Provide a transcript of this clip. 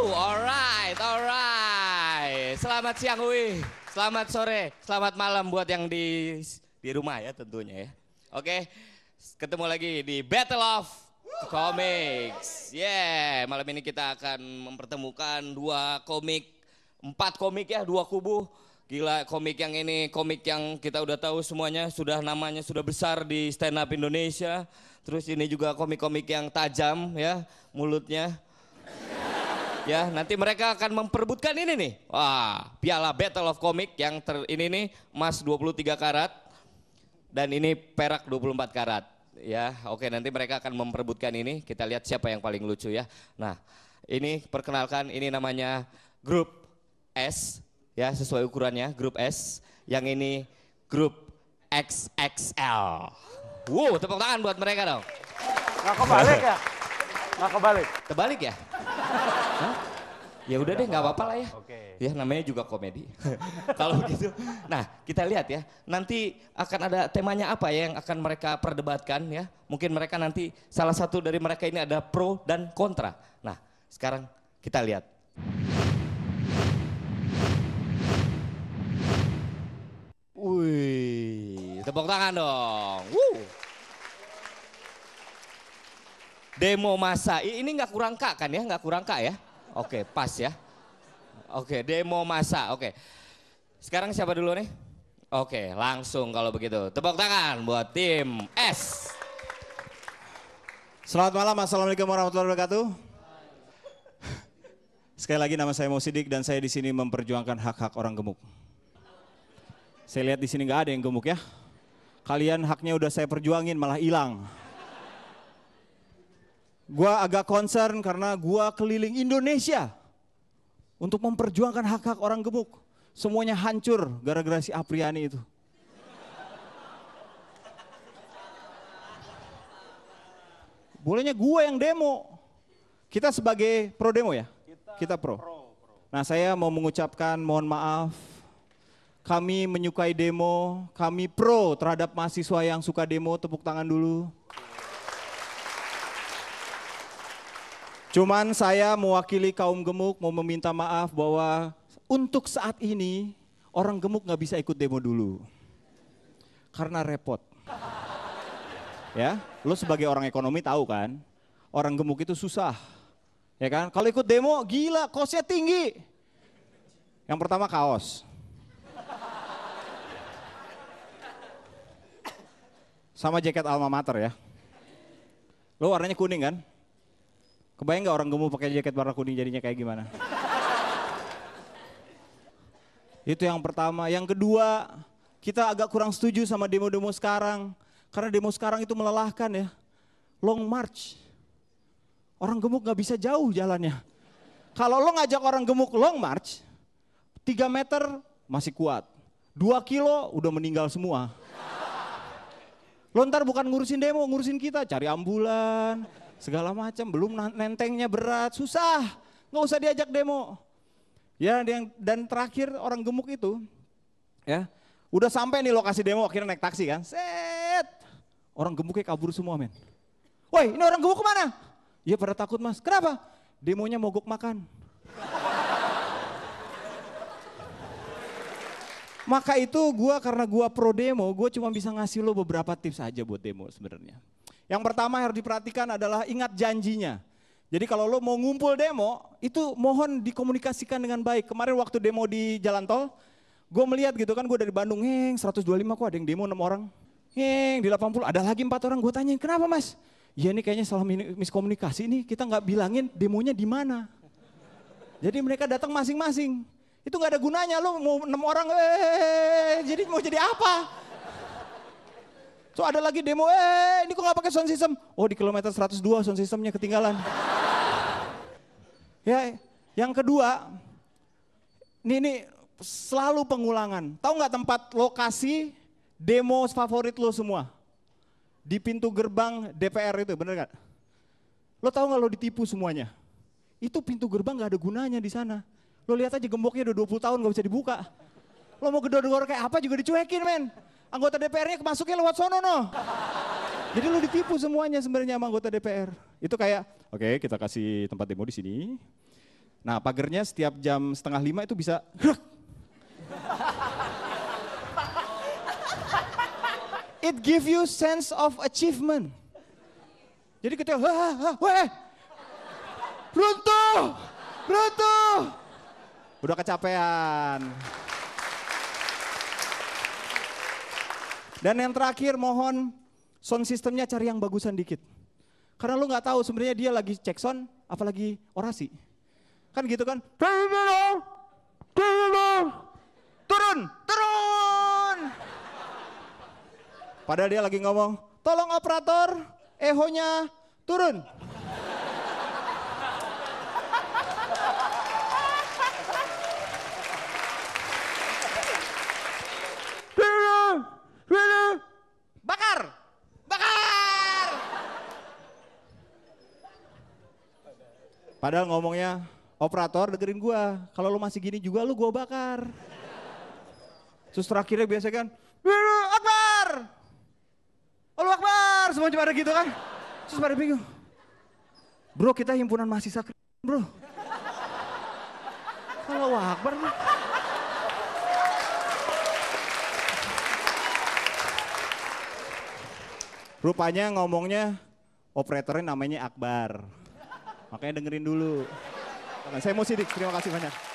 Woo, alright, alright. Selamat siang Wi, selamat sore, selamat malam buat yang di di rumah ya tentunya ya. Oke, ketemu lagi di Battle of Comics. Yeah, malam ini kita akan mempertemukan dua komik, empat komik ya, dua kubu. Gila komik yang ini, komik yang kita udah tahu semuanya, sudah namanya sudah besar di stand up Indonesia. Terus ini juga komik-komik yang tajam ya, mulutnya ya nanti mereka akan memperebutkan ini nih wah piala Battle of Comic yang ter, ini nih emas 23 karat dan ini perak 24 karat ya oke nanti mereka akan memperebutkan ini kita lihat siapa yang paling lucu ya nah ini perkenalkan ini namanya grup S ya sesuai ukurannya grup S yang ini grup XXL wow tepuk tangan buat mereka dong nggak kebalik ya nggak kebalik Kebalik ya Ya udah deh nggak apa-apa lah ya. Okay. Ya namanya juga komedi. Kalau gitu. Nah, kita lihat ya. Nanti akan ada temanya apa ya yang akan mereka perdebatkan ya. Mungkin mereka nanti salah satu dari mereka ini ada pro dan kontra. Nah, sekarang kita lihat. Wih, tepuk tangan dong. Woo. Demo masa, ini nggak kurang kak kan ya, nggak kurang kak ya. Oke, pas ya. Oke, demo masa. Oke. Sekarang siapa dulu nih? Oke, langsung kalau begitu. Tepuk tangan buat tim S. Selamat malam, Assalamualaikum warahmatullahi wabarakatuh. Sekali lagi nama saya Mo Sidik dan saya di sini memperjuangkan hak-hak orang gemuk. Saya lihat di sini nggak ada yang gemuk ya. Kalian haknya udah saya perjuangin malah hilang. Gua agak concern karena gua keliling Indonesia untuk memperjuangkan hak-hak orang gemuk. Semuanya hancur gara-gara si Apriani itu. Bolehnya gue yang demo. Kita sebagai pro demo ya? Kita, pro. Nah saya mau mengucapkan mohon maaf. Kami menyukai demo, kami pro terhadap mahasiswa yang suka demo, tepuk tangan dulu. Cuman saya mewakili kaum gemuk mau meminta maaf bahwa untuk saat ini orang gemuk nggak bisa ikut demo dulu. Karena repot. Ya, lo sebagai orang ekonomi tahu kan, orang gemuk itu susah. Ya kan? Kalau ikut demo gila, kosnya tinggi. Yang pertama kaos. Sama jaket alma mater ya. Lo warnanya kuning kan? Kebayang nggak orang gemuk pakai jaket warna kuning jadinya kayak gimana? Itu yang pertama. Yang kedua, kita agak kurang setuju sama demo-demo sekarang. Karena demo sekarang itu melelahkan ya. Long march. Orang gemuk gak bisa jauh jalannya. Kalau lo ngajak orang gemuk long march, 3 meter masih kuat. 2 kilo udah meninggal semua. Lontar bukan ngurusin demo, ngurusin kita. Cari ambulan, segala macam, belum nentengnya berat, susah, nggak usah diajak demo. Ya, yang dan terakhir orang gemuk itu, ya, udah sampai nih lokasi demo, akhirnya naik taksi kan, set, orang gemuknya kabur semua men. Woi, ini orang gemuk kemana? ya pada takut mas, kenapa? Demonya mogok makan. Maka itu gue karena gue pro demo, gue cuma bisa ngasih lo beberapa tips aja buat demo sebenarnya. Yang pertama yang harus diperhatikan adalah ingat janjinya. Jadi kalau lo mau ngumpul demo, itu mohon dikomunikasikan dengan baik. Kemarin waktu demo di jalan tol, gue melihat gitu kan, gue dari Bandung, heng 125 kok ada yang demo 6 orang. Heng di 80 ada lagi 4 orang, gue tanya, kenapa mas? Ya ini kayaknya salah miskomunikasi nih, kita nggak bilangin demonya di mana. Jadi mereka datang masing-masing. Itu nggak ada gunanya, lo mau 6 orang, eh, jadi mau jadi apa? So ada lagi demo, eh ini kok nggak pakai sound system? Oh di kilometer 102 sound systemnya ketinggalan. ya, yang kedua, ini, ini selalu pengulangan. Tahu nggak tempat lokasi demo favorit lo semua? Di pintu gerbang DPR itu, bener nggak? Lo tahu nggak lo ditipu semuanya? Itu pintu gerbang nggak ada gunanya di sana. Lo lihat aja gemboknya udah 20 tahun nggak bisa dibuka. Lo mau gedor-gedor kayak apa juga dicuekin men. Anggota DPR-nya masuknya lewat sono no. Jadi lu ditipu semuanya sebenarnya sama anggota DPR. Itu kayak, oke okay, kita kasih tempat demo di sini. Nah pagernya setiap jam setengah lima itu bisa It give you sense of achievement. Jadi kita, ha weh, runtuh, runtuh. Udah kecapean. Dan yang terakhir mohon sound sistemnya cari yang bagusan dikit. Karena lu nggak tahu sebenarnya dia lagi cek sound, apalagi orasi. Kan gitu kan? Turun, turun. Padahal dia lagi ngomong, tolong operator, ehonya turun. Padahal ngomongnya, operator dengerin gua. Kalau lo masih gini juga lo gua bakar. Terus terakhirnya biasa kan, Akbar! Allah Akbar! Semua cuma ada gitu kan. Terus pada bingung. Bro kita himpunan mahasiswa Kristen bro. Kalau Akbar nih. Rupanya ngomongnya operatornya namanya Akbar. Makanya dengerin dulu. Saya mau sidik, terima kasih banyak.